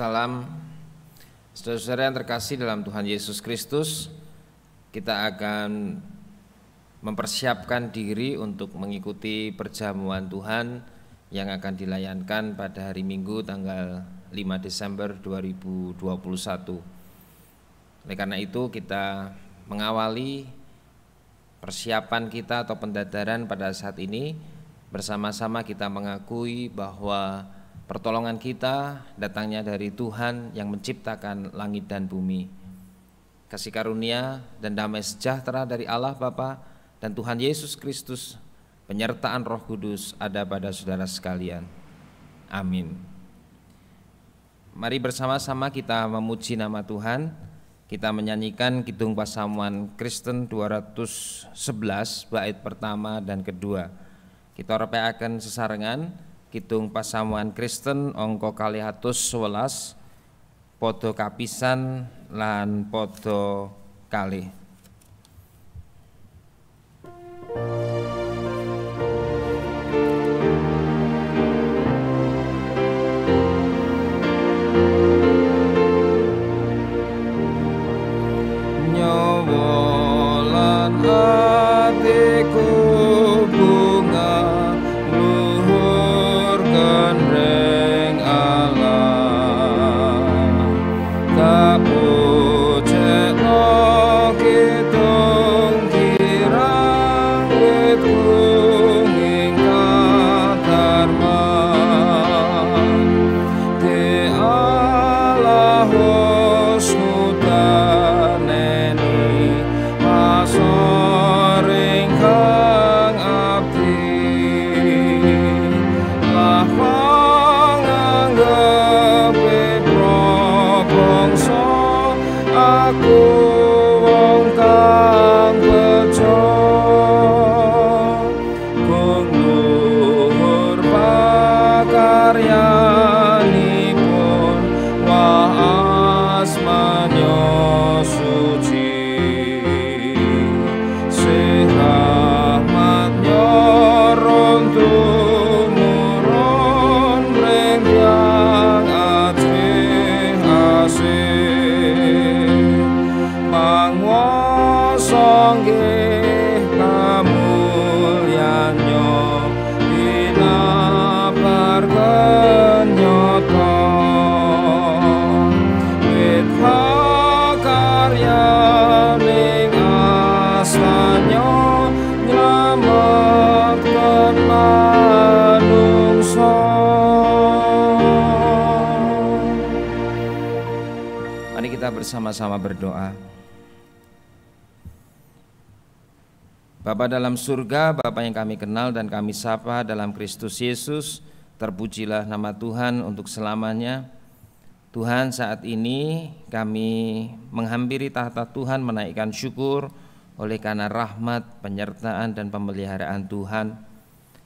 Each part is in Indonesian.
Salam Saudara-saudara yang terkasih dalam Tuhan Yesus Kristus Kita akan mempersiapkan diri untuk mengikuti perjamuan Tuhan Yang akan dilayankan pada hari Minggu tanggal 5 Desember 2021 Oleh karena itu kita mengawali persiapan kita atau pendadaran pada saat ini Bersama-sama kita mengakui bahwa Pertolongan kita datangnya dari Tuhan yang menciptakan langit dan bumi. Kasih karunia dan damai sejahtera dari Allah Bapa dan Tuhan Yesus Kristus, penyertaan Roh Kudus ada pada saudara sekalian. Amin. Mari bersama-sama kita memuji nama Tuhan. Kita menyanyikan Kidung Pasamuan Kristen 211 bait pertama dan kedua. Kita repeakan sesarengan. Kidung pasamuan Kristen angka 211 padha kapisan lan padha kalih. bersama-sama berdoa. Bapa dalam surga, Bapa yang kami kenal dan kami sapa dalam Kristus Yesus, terpujilah nama Tuhan untuk selamanya. Tuhan saat ini kami menghampiri tahta Tuhan menaikkan syukur oleh karena rahmat, penyertaan, dan pemeliharaan Tuhan.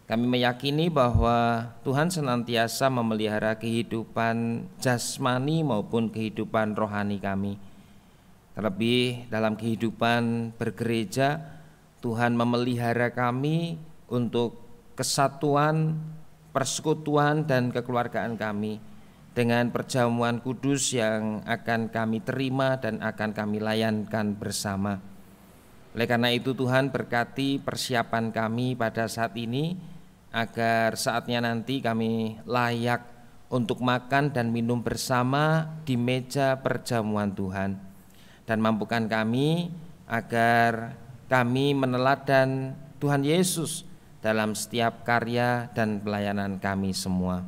Kami meyakini bahwa Tuhan senantiasa memelihara kehidupan jasmani maupun kehidupan rohani kami. Terlebih dalam kehidupan bergereja, Tuhan memelihara kami untuk kesatuan, persekutuan, dan kekeluargaan kami dengan perjamuan kudus yang akan kami terima dan akan kami layankan bersama. Oleh karena itu Tuhan berkati persiapan kami pada saat ini, agar saatnya nanti kami layak untuk makan dan minum bersama di meja perjamuan Tuhan dan mampukan kami agar kami meneladan Tuhan Yesus dalam setiap karya dan pelayanan kami semua.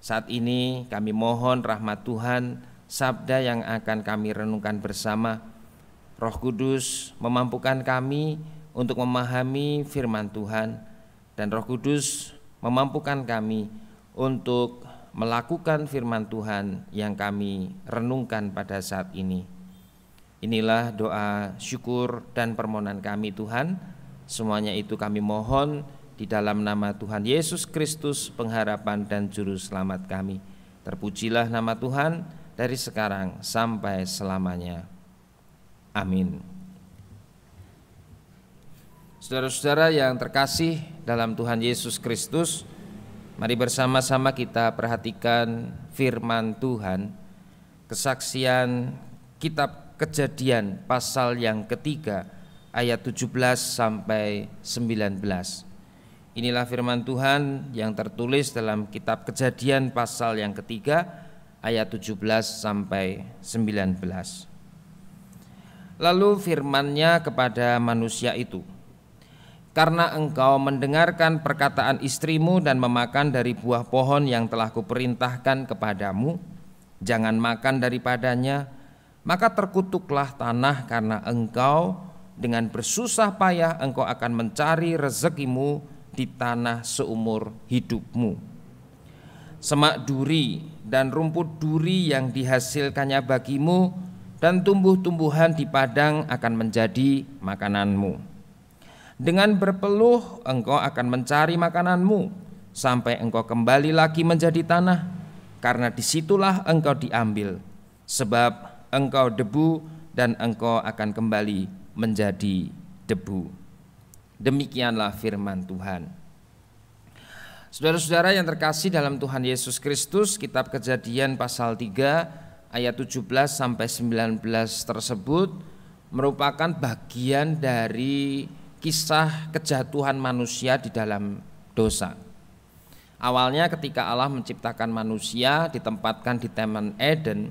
Saat ini kami mohon rahmat Tuhan, sabda yang akan kami renungkan bersama. Roh Kudus memampukan kami untuk memahami firman Tuhan dan Roh Kudus memampukan kami untuk melakukan firman Tuhan yang kami renungkan pada saat ini. Inilah doa syukur dan permohonan kami Tuhan. Semuanya itu kami mohon di dalam nama Tuhan Yesus Kristus pengharapan dan juru selamat kami. Terpujilah nama Tuhan dari sekarang sampai selamanya. Amin. Saudara-saudara yang terkasih dalam Tuhan Yesus Kristus, mari bersama-sama kita perhatikan firman Tuhan, kesaksian kitab kejadian pasal yang ketiga ayat 17 sampai 19. Inilah firman Tuhan yang tertulis dalam kitab kejadian pasal yang ketiga ayat 17 sampai 19. Lalu firmannya kepada manusia itu, karena engkau mendengarkan perkataan istrimu dan memakan dari buah pohon yang telah kuperintahkan kepadamu, jangan makan daripadanya, maka terkutuklah tanah karena engkau dengan bersusah payah engkau akan mencari rezekimu di tanah seumur hidupmu. Semak duri dan rumput duri yang dihasilkannya bagimu dan tumbuh-tumbuhan di padang akan menjadi makananmu.' Dengan berpeluh engkau akan mencari makananmu sampai engkau kembali lagi menjadi tanah karena disitulah engkau diambil sebab engkau debu dan engkau akan kembali menjadi debu. Demikianlah firman Tuhan. Saudara-saudara yang terkasih dalam Tuhan Yesus Kristus, kitab Kejadian pasal 3 ayat 17 sampai 19 tersebut merupakan bagian dari kisah kejatuhan manusia di dalam dosa. Awalnya ketika Allah menciptakan manusia ditempatkan di Taman Eden,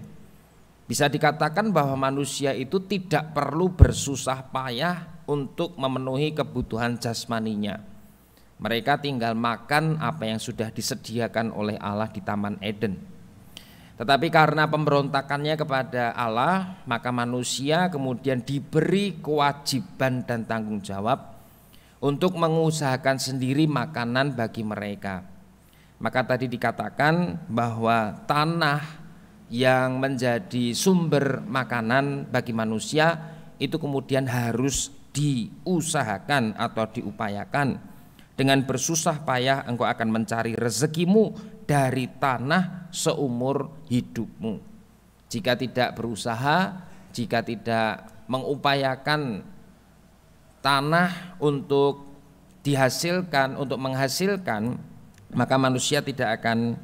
bisa dikatakan bahwa manusia itu tidak perlu bersusah payah untuk memenuhi kebutuhan jasmaninya. Mereka tinggal makan apa yang sudah disediakan oleh Allah di Taman Eden. Tetapi karena pemberontakannya kepada Allah, maka manusia kemudian diberi kewajiban dan tanggung jawab untuk mengusahakan sendiri makanan bagi mereka. Maka tadi dikatakan bahwa tanah yang menjadi sumber makanan bagi manusia itu kemudian harus diusahakan atau diupayakan. Dengan bersusah payah engkau akan mencari rezekimu dari tanah seumur hidupmu. Jika tidak berusaha, jika tidak mengupayakan tanah untuk dihasilkan, untuk menghasilkan, maka manusia tidak akan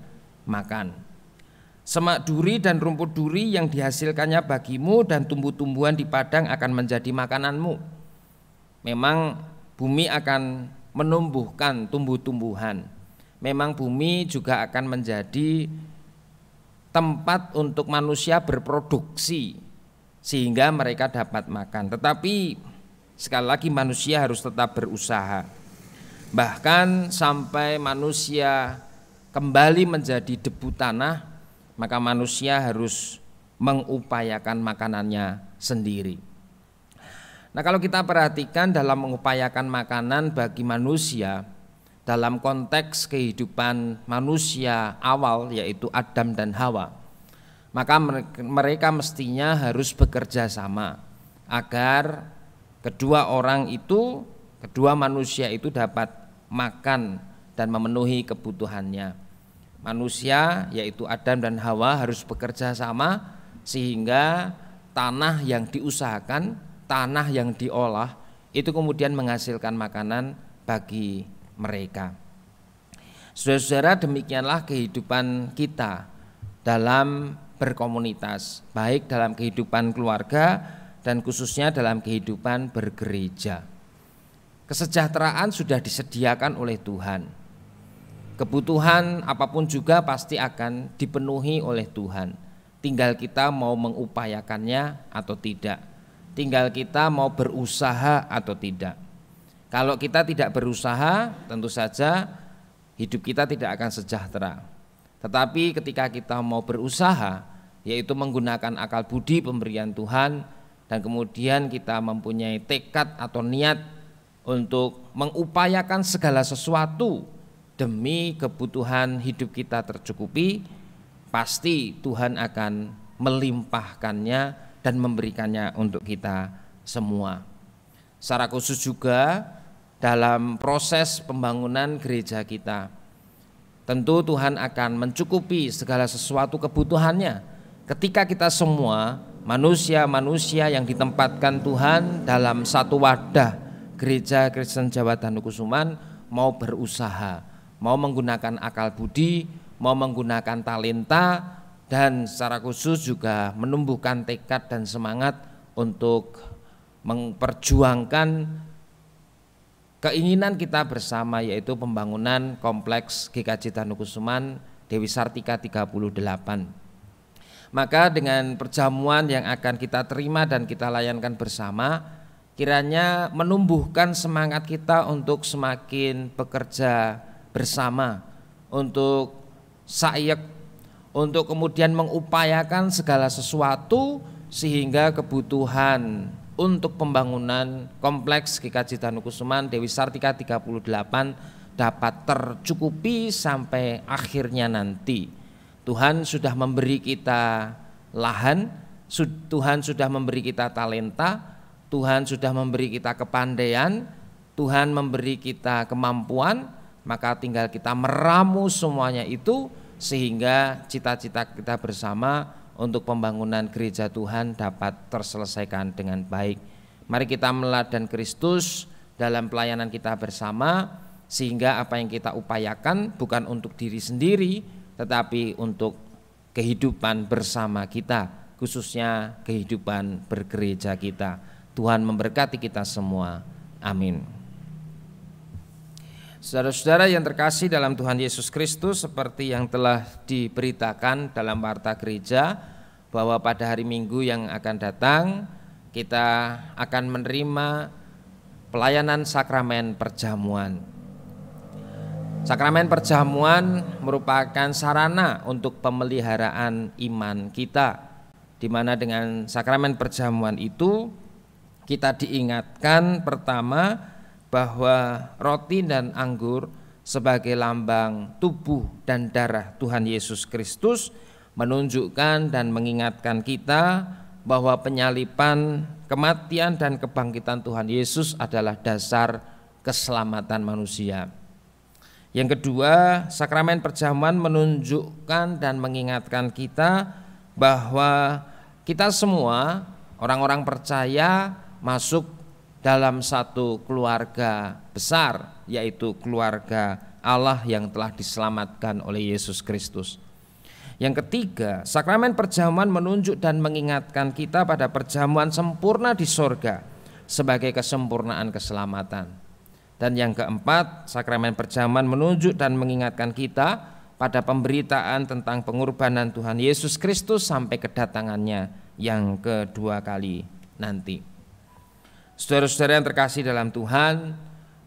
makan. Semak duri dan rumput duri yang dihasilkannya bagimu dan tumbuh-tumbuhan di padang akan menjadi makananmu. Memang bumi akan menumbuhkan tumbuh-tumbuhan memang bumi juga akan menjadi tempat untuk manusia berproduksi sehingga mereka dapat makan. Tetapi sekali lagi manusia harus tetap berusaha. Bahkan sampai manusia kembali menjadi debu tanah, maka manusia harus mengupayakan makanannya sendiri. Nah, kalau kita perhatikan dalam mengupayakan makanan bagi manusia, dalam konteks kehidupan manusia awal yaitu Adam dan Hawa maka mereka mestinya harus bekerja sama agar kedua orang itu kedua manusia itu dapat makan dan memenuhi kebutuhannya manusia yaitu Adam dan Hawa harus bekerja sama sehingga tanah yang diusahakan tanah yang diolah itu kemudian menghasilkan makanan bagi mereka. Saudara-saudara, demikianlah kehidupan kita dalam berkomunitas, baik dalam kehidupan keluarga dan khususnya dalam kehidupan bergereja. Kesejahteraan sudah disediakan oleh Tuhan. Kebutuhan apapun juga pasti akan dipenuhi oleh Tuhan. Tinggal kita mau mengupayakannya atau tidak. Tinggal kita mau berusaha atau tidak. Kalau kita tidak berusaha, tentu saja hidup kita tidak akan sejahtera. Tetapi ketika kita mau berusaha, yaitu menggunakan akal budi pemberian Tuhan dan kemudian kita mempunyai tekad atau niat untuk mengupayakan segala sesuatu demi kebutuhan hidup kita tercukupi, pasti Tuhan akan melimpahkannya dan memberikannya untuk kita semua. Secara khusus juga dalam proses pembangunan gereja kita. Tentu Tuhan akan mencukupi segala sesuatu kebutuhannya ketika kita semua manusia-manusia yang ditempatkan Tuhan dalam satu wadah gereja Kristen Jawa Danukusuman mau berusaha, mau menggunakan akal budi, mau menggunakan talenta dan secara khusus juga menumbuhkan tekad dan semangat untuk memperjuangkan Keinginan kita bersama yaitu pembangunan kompleks GKJ Tanukusuman Dewi Sartika 38. Maka dengan perjamuan yang akan kita terima dan kita layankan bersama, kiranya menumbuhkan semangat kita untuk semakin bekerja bersama, untuk sayek, untuk kemudian mengupayakan segala sesuatu sehingga kebutuhan untuk pembangunan kompleks Kikaji Danukusuman Dewi Sartika 38 dapat tercukupi sampai akhirnya nanti. Tuhan sudah memberi kita lahan, Tuhan sudah memberi kita talenta, Tuhan sudah memberi kita kepandaian, Tuhan memberi kita kemampuan, maka tinggal kita meramu semuanya itu sehingga cita-cita kita bersama untuk pembangunan gereja Tuhan dapat terselesaikan dengan baik. Mari kita meladen Kristus dalam pelayanan kita bersama sehingga apa yang kita upayakan bukan untuk diri sendiri tetapi untuk kehidupan bersama kita khususnya kehidupan bergereja kita. Tuhan memberkati kita semua. Amin. Saudara-saudara yang terkasih dalam Tuhan Yesus Kristus seperti yang telah diberitakan dalam warta gereja bahwa pada hari Minggu yang akan datang kita akan menerima pelayanan sakramen perjamuan. Sakramen perjamuan merupakan sarana untuk pemeliharaan iman kita di mana dengan sakramen perjamuan itu kita diingatkan pertama bahwa roti dan anggur sebagai lambang tubuh dan darah Tuhan Yesus Kristus menunjukkan dan mengingatkan kita bahwa penyalipan, kematian dan kebangkitan Tuhan Yesus adalah dasar keselamatan manusia. Yang kedua, sakramen perjamuan menunjukkan dan mengingatkan kita bahwa kita semua orang-orang percaya masuk dalam satu keluarga besar yaitu keluarga Allah yang telah diselamatkan oleh Yesus Kristus. Yang ketiga, sakramen perjamuan menunjuk dan mengingatkan kita pada perjamuan sempurna di sorga sebagai kesempurnaan keselamatan. Dan yang keempat, sakramen perjamuan menunjuk dan mengingatkan kita pada pemberitaan tentang pengorbanan Tuhan Yesus Kristus sampai kedatangannya yang kedua kali nanti. Saudara-saudara yang terkasih dalam Tuhan,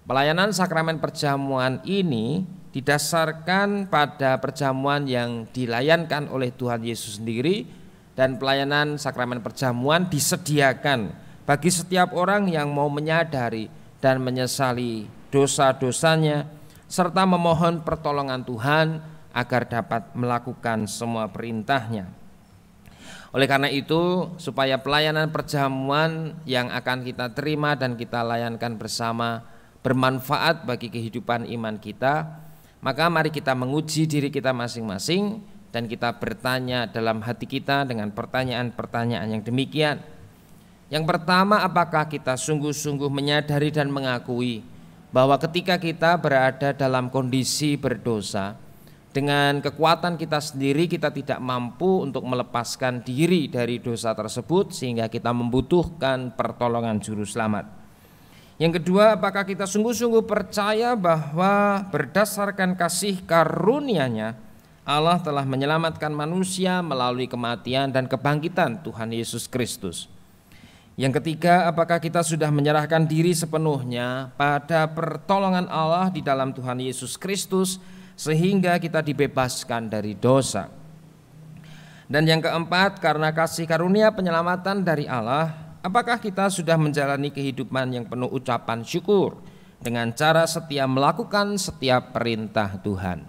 Pelayanan sakramen perjamuan ini didasarkan pada perjamuan yang dilayankan oleh Tuhan Yesus sendiri dan pelayanan sakramen perjamuan disediakan bagi setiap orang yang mau menyadari dan menyesali dosa-dosanya serta memohon pertolongan Tuhan agar dapat melakukan semua perintahnya. Oleh karena itu, supaya pelayanan perjamuan yang akan kita terima dan kita layankan bersama bermanfaat bagi kehidupan iman kita, maka mari kita menguji diri kita masing-masing dan kita bertanya dalam hati kita dengan pertanyaan-pertanyaan yang demikian. Yang pertama, apakah kita sungguh-sungguh menyadari dan mengakui bahwa ketika kita berada dalam kondisi berdosa, dengan kekuatan kita sendiri kita tidak mampu untuk melepaskan diri dari dosa tersebut sehingga kita membutuhkan pertolongan juru selamat. Yang kedua, apakah kita sungguh-sungguh percaya bahwa berdasarkan kasih karunia-Nya Allah telah menyelamatkan manusia melalui kematian dan kebangkitan Tuhan Yesus Kristus. Yang ketiga, apakah kita sudah menyerahkan diri sepenuhnya pada pertolongan Allah di dalam Tuhan Yesus Kristus sehingga kita dibebaskan dari dosa? Dan yang keempat, karena kasih karunia penyelamatan dari Allah, Apakah kita sudah menjalani kehidupan yang penuh ucapan syukur dengan cara setia melakukan setiap perintah Tuhan?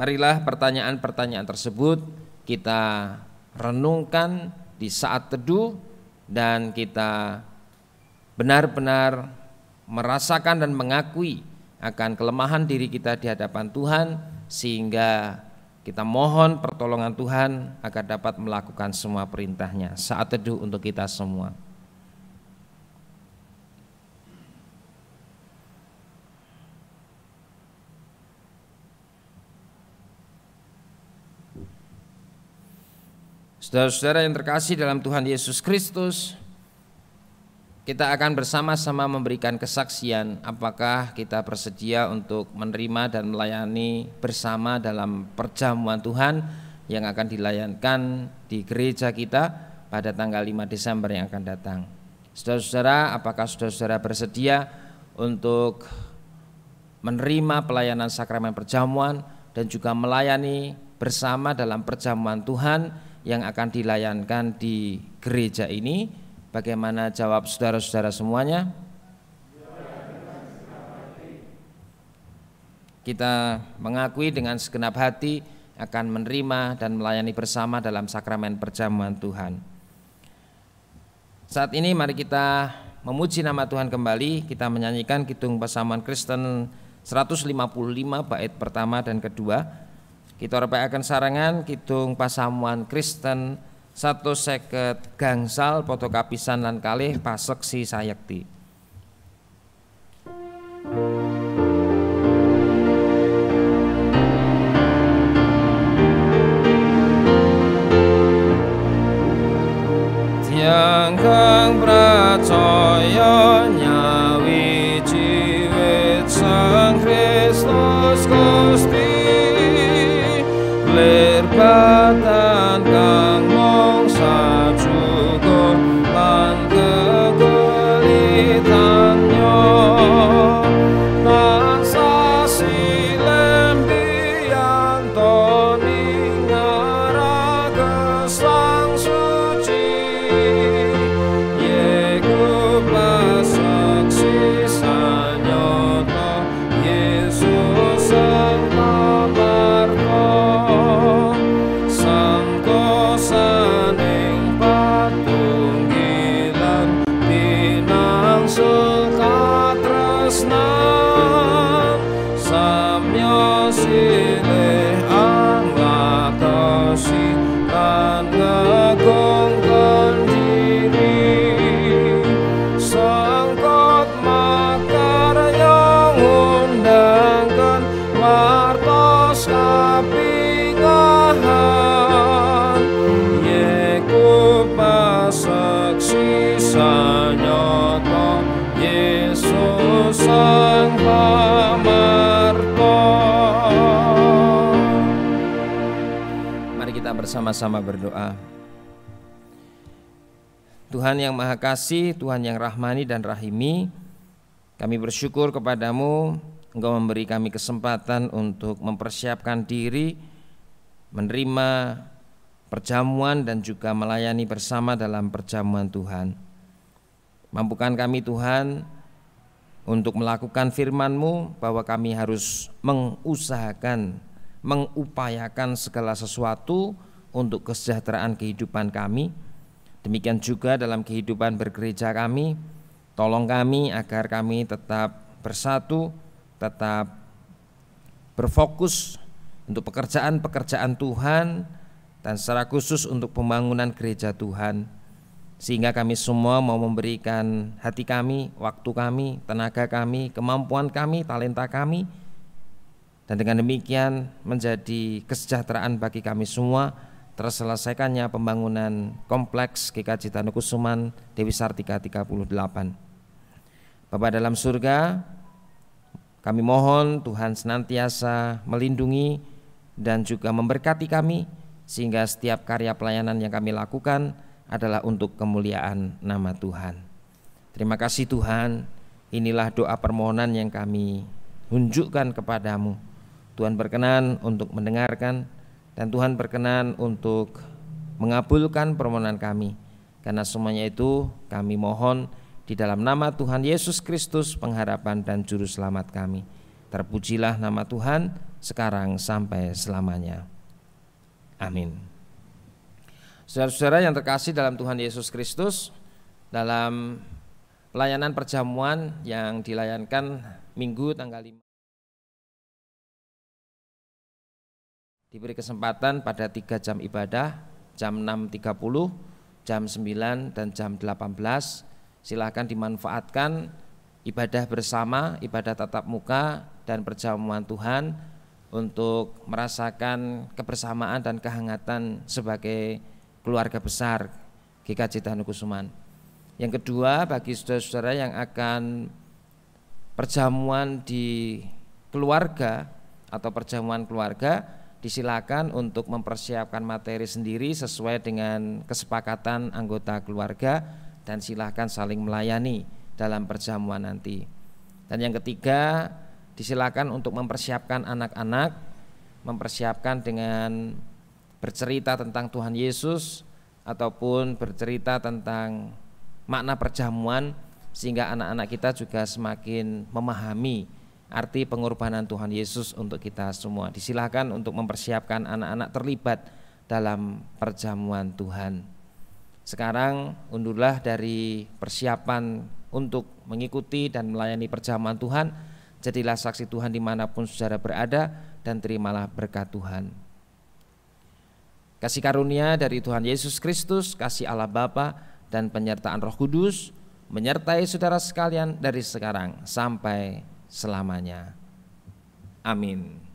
Marilah pertanyaan-pertanyaan tersebut kita renungkan di saat teduh dan kita benar-benar merasakan dan mengakui akan kelemahan diri kita di hadapan Tuhan sehingga kita mohon pertolongan Tuhan agar dapat melakukan semua perintahnya saat teduh untuk kita semua. Saudara-saudara yang terkasih dalam Tuhan Yesus Kristus, kita akan bersama-sama memberikan kesaksian apakah kita bersedia untuk menerima dan melayani bersama dalam perjamuan Tuhan yang akan dilayankan di gereja kita pada tanggal 5 Desember yang akan datang. Saudara-saudara, apakah saudara-saudara bersedia untuk menerima pelayanan sakramen perjamuan dan juga melayani bersama dalam perjamuan Tuhan yang akan dilayankan di gereja ini? Bagaimana jawab saudara-saudara semuanya? Kita mengakui dengan segenap hati akan menerima dan melayani bersama dalam sakramen perjamuan Tuhan. Saat ini mari kita memuji nama Tuhan kembali, kita menyanyikan Kidung Pasaman Kristen 155 bait pertama dan kedua. Kita repayakan sarangan Kidung Pasamuan Kristen satu seket gangsal foto kapisan lan kalih pasek si sayekti Tiang kang pracoyon sun. sama-sama berdoa. Tuhan yang Maha Kasih, Tuhan yang Rahmani dan Rahimi, kami bersyukur kepadamu, Engkau memberi kami kesempatan untuk mempersiapkan diri, menerima perjamuan dan juga melayani bersama dalam perjamuan Tuhan. Mampukan kami Tuhan untuk melakukan firman-Mu bahwa kami harus mengusahakan, mengupayakan segala sesuatu untuk kesejahteraan kehidupan kami. Demikian juga dalam kehidupan bergereja kami, tolong kami agar kami tetap bersatu, tetap berfokus untuk pekerjaan-pekerjaan Tuhan dan secara khusus untuk pembangunan gereja Tuhan. Sehingga kami semua mau memberikan hati kami, waktu kami, tenaga kami, kemampuan kami, talenta kami dan dengan demikian menjadi kesejahteraan bagi kami semua terselesaikannya pembangunan kompleks GK Kusuman Dewi Sartika 38. Bapak dalam surga, kami mohon Tuhan senantiasa melindungi dan juga memberkati kami sehingga setiap karya pelayanan yang kami lakukan adalah untuk kemuliaan nama Tuhan. Terima kasih Tuhan, inilah doa permohonan yang kami tunjukkan kepadamu. Tuhan berkenan untuk mendengarkan dan Tuhan berkenan untuk mengabulkan permohonan kami karena semuanya itu kami mohon di dalam nama Tuhan Yesus Kristus pengharapan dan juru selamat kami terpujilah nama Tuhan sekarang sampai selamanya amin Saudara-saudara yang terkasih dalam Tuhan Yesus Kristus dalam pelayanan perjamuan yang dilayankan minggu tanggal 5 diberi kesempatan pada tiga jam ibadah, jam 6.30, jam 9 dan jam 18. Silahkan dimanfaatkan ibadah bersama, ibadah tatap muka dan perjamuan Tuhan untuk merasakan kebersamaan dan kehangatan sebagai keluarga besar GKJ Kusuman Yang kedua bagi saudara-saudara yang akan perjamuan di keluarga atau perjamuan keluarga disilakan untuk mempersiapkan materi sendiri sesuai dengan kesepakatan anggota keluarga dan silahkan saling melayani dalam perjamuan nanti. Dan yang ketiga, disilakan untuk mempersiapkan anak-anak, mempersiapkan dengan bercerita tentang Tuhan Yesus ataupun bercerita tentang makna perjamuan sehingga anak-anak kita juga semakin memahami arti pengorbanan Tuhan Yesus untuk kita semua. Disilahkan untuk mempersiapkan anak-anak terlibat dalam perjamuan Tuhan. Sekarang undurlah dari persiapan untuk mengikuti dan melayani perjamuan Tuhan. Jadilah saksi Tuhan dimanapun saudara berada dan terimalah berkat Tuhan. Kasih karunia dari Tuhan Yesus Kristus, kasih Allah Bapa dan penyertaan Roh Kudus menyertai saudara sekalian dari sekarang sampai selamanya. Amin.